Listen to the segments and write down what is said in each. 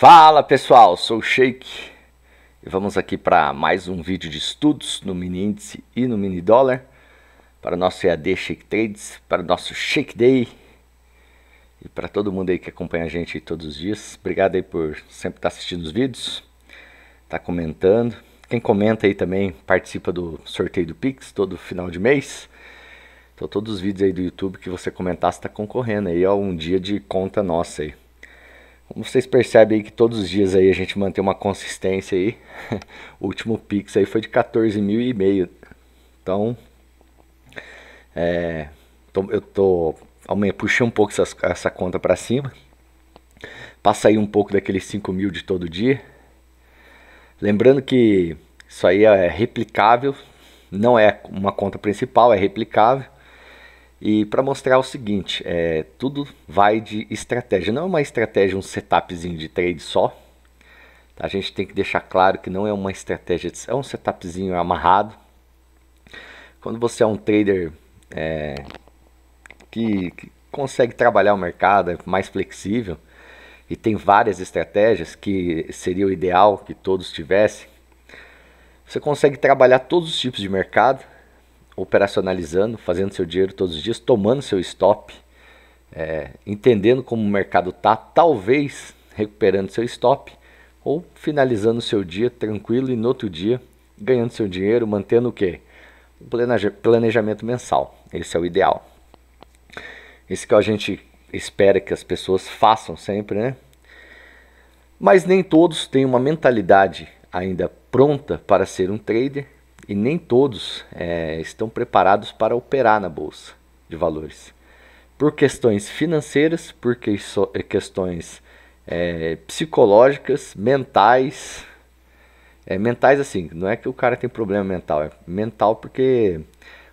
Fala pessoal, sou o Sheik e vamos aqui para mais um vídeo de estudos no mini índice e no mini dólar para o nosso EAD Shake Trades, para o nosso Shake Day e para todo mundo aí que acompanha a gente todos os dias. Obrigado aí por sempre estar assistindo os vídeos, tá comentando. Quem comenta aí também participa do sorteio do Pix todo final de mês. Então todos os vídeos aí do YouTube que você comentar está concorrendo aí a um dia de conta nossa aí. Como vocês percebem aí que todos os dias aí a gente mantém uma consistência aí. o último Pix aí foi de 14 mil e meio. Então, é, tô, eu tô puxei um pouco essas, essa conta para cima. Passa aí um pouco daqueles 5 mil de todo dia. Lembrando que isso aí é replicável, não é uma conta principal, é replicável. E para mostrar o seguinte, é, tudo vai de estratégia. Não é uma estratégia, um setupzinho de trade só. A gente tem que deixar claro que não é uma estratégia, é um setupzinho amarrado. Quando você é um trader é, que, que consegue trabalhar o mercado, é mais flexível, e tem várias estratégias que seria o ideal que todos tivessem, você consegue trabalhar todos os tipos de mercado operacionalizando, fazendo seu dinheiro todos os dias, tomando seu stop, é, entendendo como o mercado está, talvez recuperando seu stop ou finalizando seu dia tranquilo e no outro dia ganhando seu dinheiro, mantendo o quê? O planejamento mensal. Esse é o ideal. Esse que a gente espera que as pessoas façam sempre, né? Mas nem todos têm uma mentalidade ainda pronta para ser um trader e nem todos é, estão preparados para operar na bolsa de valores. Por questões financeiras, por que so, eh, questões é, psicológicas, mentais. É, mentais, assim, não é que o cara tem problema mental, é mental porque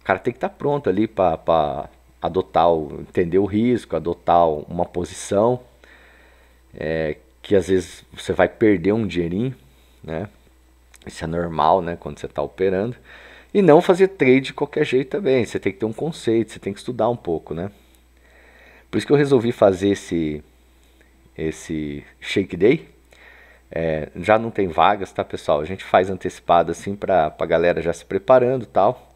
o cara tem que estar tá pronto ali para adotar, o, entender o risco, adotar uma posição é, que às vezes você vai perder um dinheirinho, né? Isso é normal, né? Quando você está operando. E não fazer trade de qualquer jeito também. Você tem que ter um conceito, você tem que estudar um pouco, né? Por isso que eu resolvi fazer esse, esse Shake Day. É, já não tem vagas, tá, pessoal? A gente faz antecipado assim para a galera já se preparando tal.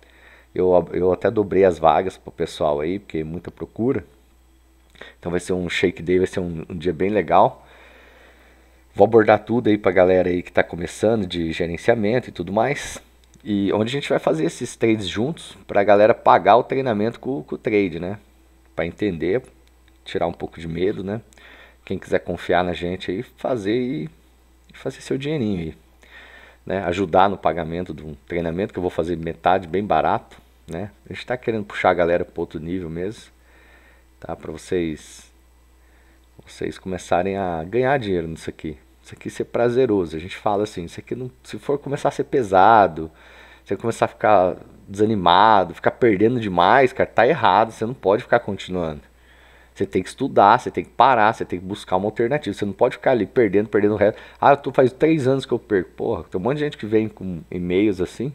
Eu, eu até dobrei as vagas para o pessoal aí, porque é muita procura. Então vai ser um Shake Day, vai ser um, um dia bem legal. Vou abordar tudo aí para a galera aí que está começando de gerenciamento e tudo mais. E onde a gente vai fazer esses trades juntos para a galera pagar o treinamento com, com o trade, né? Para entender, tirar um pouco de medo, né? Quem quiser confiar na gente aí, fazer e fazer seu dinheirinho aí. Né? Ajudar no pagamento de um treinamento que eu vou fazer metade bem barato, né? A gente está querendo puxar a galera para outro nível mesmo, tá? Para vocês vocês começarem a ganhar dinheiro nisso aqui, isso aqui ser prazeroso. A gente fala assim, isso aqui não, se for começar a ser pesado, você começar a ficar desanimado, ficar perdendo demais, cara, tá errado, você não pode ficar continuando. Você tem que estudar, você tem que parar, você tem que buscar uma alternativa. Você não pode ficar ali perdendo, perdendo o resto. Ah, eu tô, faz três anos que eu perco. Porra, tem um monte de gente que vem com e-mails assim.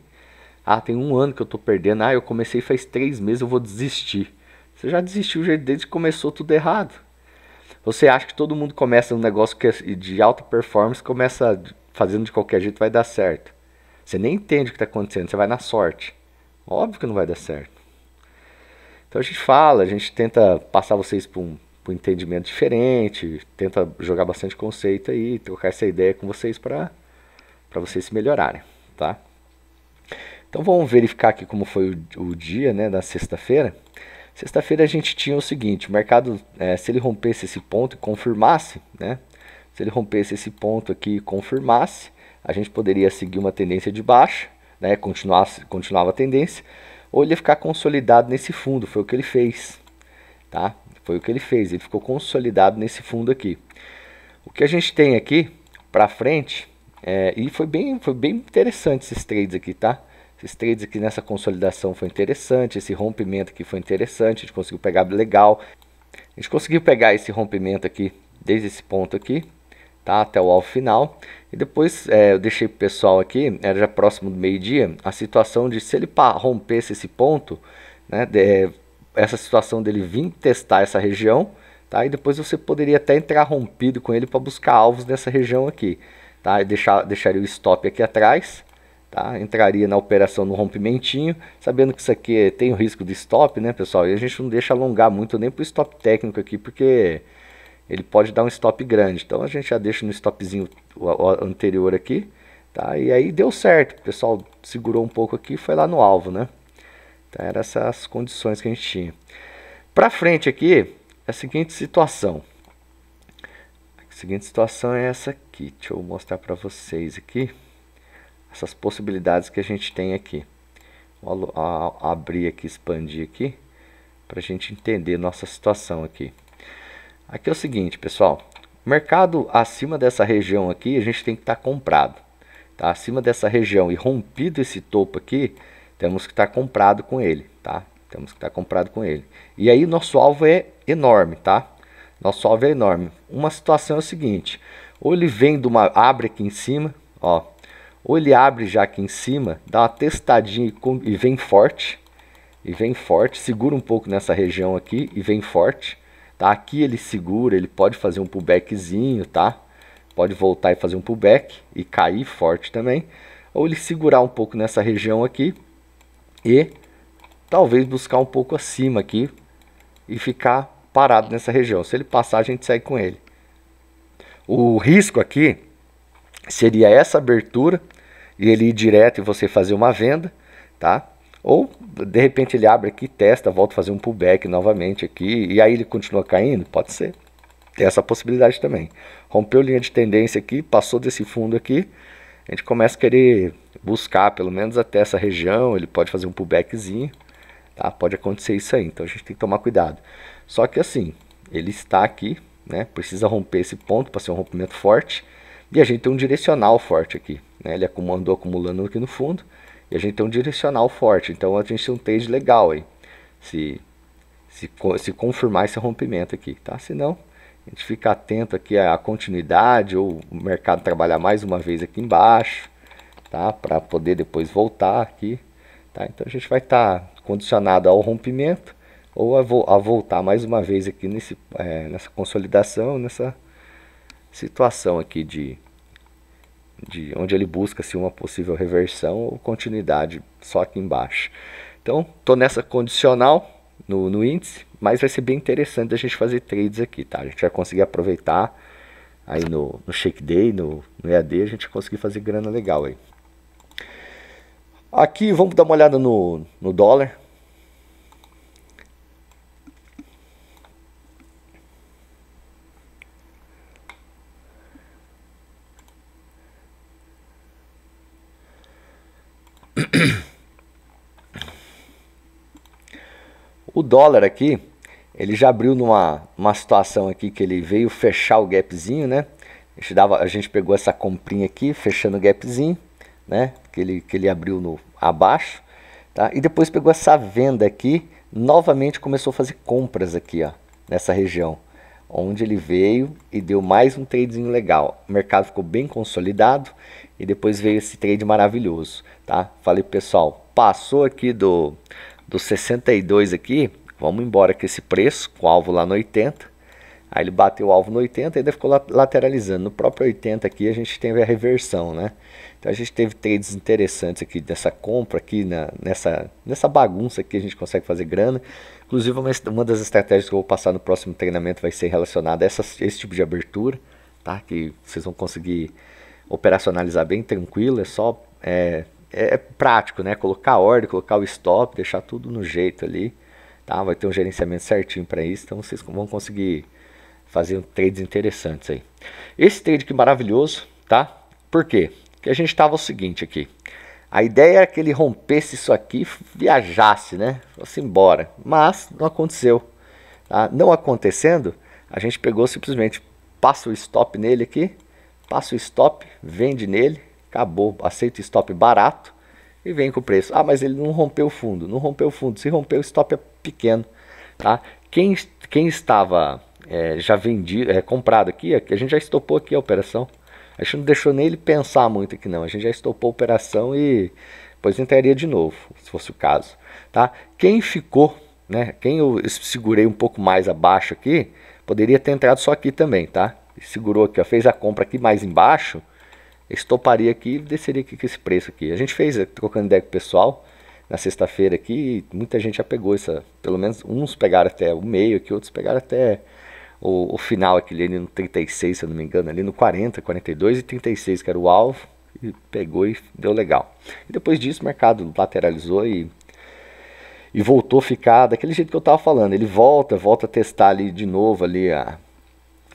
Ah, tem um ano que eu tô perdendo. Ah, eu comecei faz três meses, eu vou desistir. Você já desistiu desde que começou tudo errado. Você acha que todo mundo começa um negócio que é de alta performance, começa fazendo de qualquer jeito, vai dar certo. Você nem entende o que está acontecendo, você vai na sorte. Óbvio que não vai dar certo. Então a gente fala, a gente tenta passar vocês para um, um, entendimento diferente, tenta jogar bastante conceito aí, trocar essa ideia com vocês para vocês se melhorarem, tá? Então vamos verificar aqui como foi o, o dia, né, da sexta-feira. Sexta-feira a gente tinha o seguinte: o mercado, é, se ele rompesse esse ponto e confirmasse, né? Se ele rompesse esse ponto aqui e confirmasse, a gente poderia seguir uma tendência de baixa, né? Continuasse, continuava a tendência, ou ele ia ficar consolidado nesse fundo. Foi o que ele fez, tá? Foi o que ele fez. Ele ficou consolidado nesse fundo aqui. O que a gente tem aqui para frente é, e foi bem, foi bem interessante esses trades aqui, tá? esses trades aqui nessa consolidação foi interessante, esse rompimento aqui foi interessante, a gente conseguiu pegar legal. A gente conseguiu pegar esse rompimento aqui, desde esse ponto aqui, tá? Até o alvo final. E depois é, eu deixei pro pessoal aqui, era já próximo do meio-dia, a situação de se ele rompesse esse ponto, né? De, é, essa situação dele vir testar essa região, tá? E depois você poderia até entrar rompido com ele para buscar alvos nessa região aqui, tá? e deixar, deixaria o stop aqui atrás, Tá? Entraria na operação no rompimentinho, sabendo que isso aqui é, tem o risco de stop, né, pessoal? E a gente não deixa alongar muito nem para o stop técnico aqui, porque ele pode dar um stop grande. Então a gente já deixa no stopzinho anterior aqui, tá? E aí deu certo, o pessoal segurou um pouco aqui e foi lá no alvo, né? Então eram essas condições que a gente tinha. Para frente aqui, a seguinte situação. A seguinte situação é essa aqui. Deixa eu mostrar para vocês aqui essas possibilidades que a gente tem aqui. Vou abrir aqui, expandir aqui, para a gente entender nossa situação aqui. Aqui é o seguinte, pessoal. Mercado acima dessa região aqui, a gente tem que estar tá comprado. Tá? Acima dessa região e rompido esse topo aqui, temos que estar tá comprado com ele, tá? Temos que estar tá comprado com ele. E aí, nosso alvo é enorme, tá? Nosso alvo é enorme. Uma situação é o seguinte, ou ele vem de uma... abre aqui em cima, ó, ou ele abre já aqui em cima, dá uma testadinha e vem forte, e vem forte, segura um pouco nessa região aqui e vem forte, tá? Aqui ele segura, ele pode fazer um pullbackzinho, tá? Pode voltar e fazer um pullback e cair forte também, ou ele segurar um pouco nessa região aqui e talvez buscar um pouco acima aqui e ficar parado nessa região. Se ele passar, a gente segue com ele. O risco aqui seria essa abertura e ele ir direto e você fazer uma venda, tá? Ou de repente ele abre aqui, testa, volta a fazer um pullback novamente aqui e aí ele continua caindo? Pode ser. Tem essa possibilidade também. Rompeu linha de tendência aqui, passou desse fundo aqui, a gente começa a querer buscar pelo menos até essa região, ele pode fazer um pullbackzinho, tá? Pode acontecer isso aí, então a gente tem que tomar cuidado. Só que assim, ele está aqui, né? Precisa romper esse ponto para ser um rompimento forte. E a gente tem um direcional forte aqui. Né? Ele acumulou acumulando aqui no fundo. E a gente tem um direcional forte. Então a gente tem um trade legal aí. Se, se, se confirmar esse rompimento aqui. Tá? Se não, a gente fica atento aqui à continuidade. Ou o mercado trabalhar mais uma vez aqui embaixo. Tá? Para poder depois voltar aqui. Tá? Então a gente vai estar tá condicionado ao rompimento. Ou a, vo a, voltar mais uma vez aqui nesse, é, nessa consolidação, nessa situação aqui de, de onde ele busca se uma possível reversão ou continuidade só aqui embaixo. Então, estou nessa condicional no, no índice, mas vai ser bem interessante a gente fazer trades aqui, tá? A gente vai conseguir aproveitar aí no, no Shake Day, no, no EAD, a gente vai conseguir fazer grana legal aí. Aqui vamos dar uma olhada no, no dólar. O dólar aqui, ele já abriu numa uma situação aqui que ele veio fechar o gapzinho, né? A gente, dava, a gente pegou essa comprinha aqui, fechando o gapzinho, né? Que ele, que ele abriu no abaixo, tá? E depois pegou essa venda aqui, novamente começou a fazer compras aqui, ó, nessa região onde ele veio e deu mais um tradezinho legal. O mercado ficou bem consolidado e depois veio esse trade maravilhoso, tá? Falei pessoal, passou aqui do do 62 aqui, vamos embora com esse preço, com o alvo lá no 80. Aí ele bateu o alvo no 80 e ainda ficou lateralizando. No próprio 80 aqui a gente teve a reversão, né? Então a gente teve trades interessantes aqui dessa compra aqui, na, nessa, nessa bagunça aqui a gente consegue fazer grana. Inclusive, uma, uma das estratégias que eu vou passar no próximo treinamento vai ser relacionada a essa, esse tipo de abertura, tá? Que vocês vão conseguir operacionalizar bem tranquilo, é só é, é, é prático, né? Colocar a ordem, colocar o stop, deixar tudo no jeito ali, tá? Vai ter um gerenciamento certinho para isso, então vocês vão conseguir fazer um trades interessantes aí. Esse trade que maravilhoso, tá? Por quê? Porque a gente estava o seguinte aqui. A ideia era que ele rompesse isso aqui, viajasse, né? Fosse embora. Mas não aconteceu. Tá? Não acontecendo, a gente pegou simplesmente, passa o stop nele aqui, passa o stop, vende nele, acabou, aceita o stop barato e vem com o preço. Ah, mas ele não rompeu o fundo, não rompeu o fundo. Se rompeu, o stop é pequeno. Tá? Quem, quem estava é, já vendido, é, comprado aqui, a gente já estopou aqui a operação. A gente não deixou nem ele pensar muito aqui, não. A gente já estopou a operação e depois entraria de novo, se fosse o caso. Tá? Quem ficou, né? Quem eu segurei um pouco mais abaixo aqui, poderia ter entrado só aqui também, tá? Segurou aqui, ó, fez a compra aqui mais embaixo, estoparia aqui e desceria aqui com esse preço aqui. A gente fez, trocando ideia com o pessoal, na sexta-feira aqui, muita gente já pegou essa, pelo menos uns pegaram até o meio aqui, outros pegaram até o, o final aquele é ali no 36, se eu não me engano, ali no 40, 42 e 36, que era o alvo, e pegou e deu legal. E depois disso o mercado lateralizou e, e voltou a ficar daquele jeito que eu estava falando. Ele volta, volta a testar ali de novo ali a,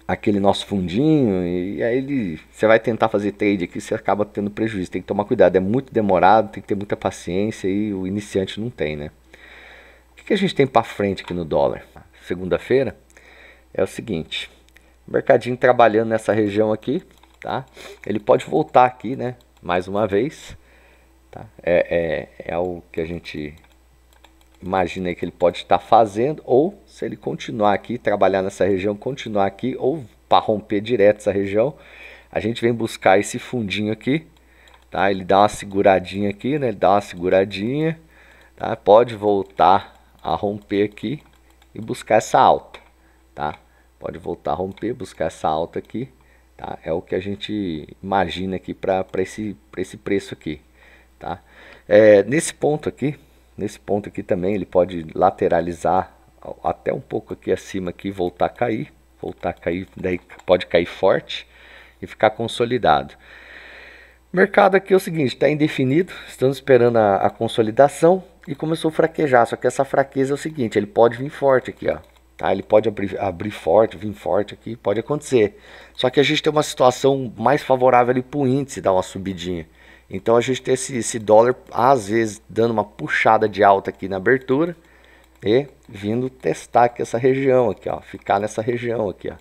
aquele nosso fundinho e, aí ele, você vai tentar fazer trade aqui, você acaba tendo prejuízo. Tem que tomar cuidado, é muito demorado, tem que ter muita paciência e o iniciante não tem, né? O que, que a gente tem para frente aqui no dólar? Segunda-feira? é o seguinte, mercadinho trabalhando nessa região aqui, tá? Ele pode voltar aqui, né? Mais uma vez, tá? É, é, é o que a gente imagina que ele pode estar fazendo, ou se ele continuar aqui, trabalhar nessa região, continuar aqui, ou para romper direto essa região, a gente vem buscar esse fundinho aqui, tá? Ele dá uma seguradinha aqui, né? Ele dá uma seguradinha, tá? Pode voltar a romper aqui e buscar essa alta, tá? Pode voltar a romper, buscar essa alta aqui. Tá? É o que a gente imagina aqui para esse, para esse preço aqui. Tá? É, nesse ponto aqui, nesse ponto aqui também, ele pode lateralizar até um pouco aqui acima aqui voltar a cair. Voltar a cair, daí pode cair forte e ficar consolidado. Mercado aqui é o seguinte, está indefinido, estamos esperando a, a consolidação e começou a fraquejar. Só que essa fraqueza é o seguinte, ele pode vir forte aqui, ó. Tá? Ele pode abrir, abrir forte, vir forte aqui, pode acontecer. Só que a gente tem uma situação mais favorável para o índice dar uma subidinha. Então a gente tem esse, esse dólar, às vezes, dando uma puxada de alta aqui na abertura e vindo testar aqui essa região aqui, ó, ficar nessa região aqui, ó.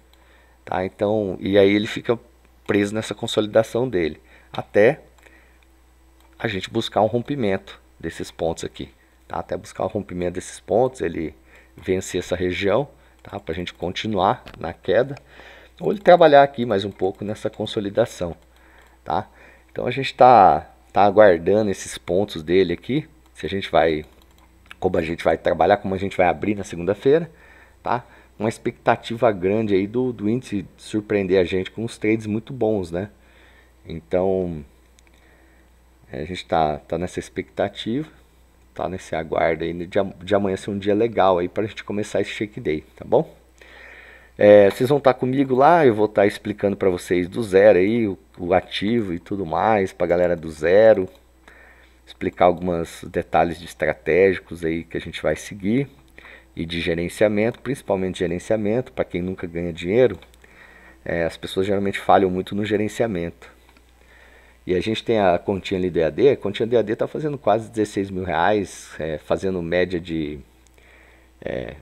Tá? Então, e aí ele fica preso nessa consolidação dele, até a gente buscar um rompimento desses pontos aqui, tá? Até buscar o um rompimento desses pontos, ele vencer essa região, tá? para a gente continuar na queda, ou ele trabalhar aqui mais um pouco nessa consolidação. Tá? Então a gente está tá aguardando esses pontos dele aqui, se a gente vai, como a gente vai trabalhar, como a gente vai abrir na segunda-feira, tá? Uma expectativa grande aí do, do índice surpreender a gente com uns trades muito bons, né? Então, é, a gente está tá nessa expectativa tá nesse aguardo aí de, de amanhã ser um dia legal aí para a gente começar esse shake day, tá bom? É, vocês vão estar tá comigo lá, eu vou estar tá explicando para vocês do zero aí, o, o ativo e tudo mais, para a galera do zero, explicar alguns detalhes de estratégicos aí que a gente vai seguir e de gerenciamento, principalmente gerenciamento, para quem nunca ganha dinheiro, é, as pessoas geralmente falham muito no gerenciamento. E a gente tem a continha ali do EAD, a continha do EAD está fazendo quase 16 mil reais, é, fazendo média de é,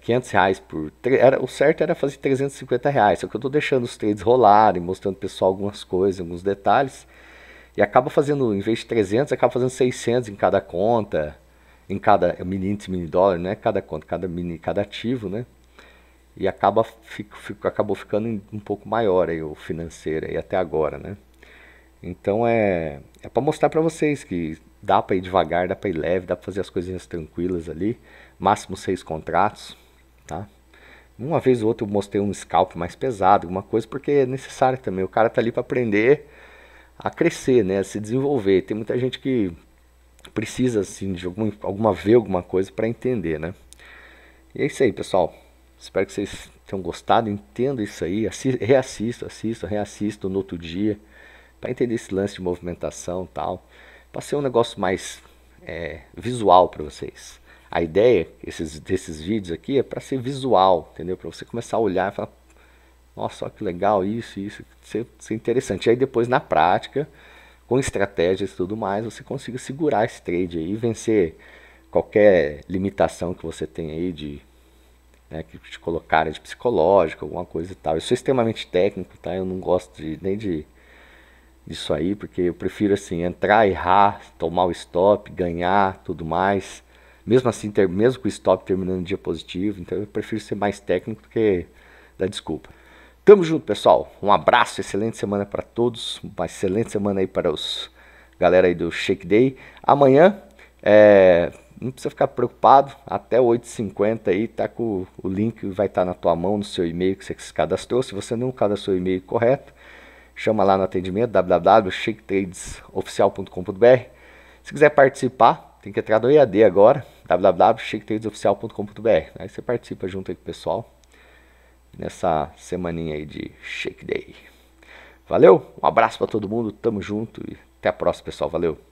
500 é, reais por... Era, o certo era fazer 350 reais, só que eu estou deixando os trades rolarem, mostrando o pessoal algumas coisas, alguns detalhes, e acaba fazendo, em vez de 300, acaba fazendo 600 em cada conta, em cada mini índice, mini dólar, né? Cada conta, cada mini, cada ativo, né? E acaba, fico, fico, acabou ficando um pouco maior aí o financeiro aí até agora, né? Então é, é para mostrar para vocês que dá para ir devagar, dá para ir leve, dá para fazer as coisinhas tranquilas ali. Máximo seis contratos, tá? Uma vez ou outra eu mostrei um scalp mais pesado, alguma coisa, porque é necessário também. O cara tá ali para aprender a crescer, né? A se desenvolver. Tem muita gente que precisa, assim, de algum, alguma ver alguma coisa para entender, né? E é isso aí, pessoal. Espero que vocês tenham gostado, entendam isso aí. Assi reassisto, assisto, reassisto no outro dia para entender esse lance de movimentação e tal. Passei um negócio mais é, visual para vocês. A ideia esses, desses vídeos aqui é para ser visual, entendeu? Para você começar a olhar e falar, nossa, olha que legal isso, isso, isso é interessante. E aí depois na prática, com estratégias e tudo mais, você consiga segurar esse trade aí e vencer qualquer limitação que você tem aí de né, que te colocarem de psicológico, alguma coisa e tal. Isso é extremamente técnico, tá? Eu não gosto de, nem de disso aí, porque eu prefiro assim entrar, errar, tomar o stop, ganhar, tudo mais. Mesmo assim, ter, mesmo com o stop terminando dia positivo, então eu prefiro ser mais técnico do que dar desculpa. Tamo junto, pessoal. Um abraço, excelente semana para todos, uma excelente semana aí para os galera aí do Shake Day. Amanhã é, não precisa ficar preocupado, até 8h50 aí tá com o link vai estar tá na tua mão, no seu e-mail que você se cadastrou. Se você não cadastrou o e-mail correto, chama lá no atendimento www.shaketradesoficial.com.br. Se quiser participar, tem que entrar no EAD agora, www.shaketradesoficial.com.br. Aí você participa junto aí com o pessoal nessa semaninha aí de Shake Day. Valeu, um abraço para todo mundo, tamo junto e até a próxima, pessoal. Valeu.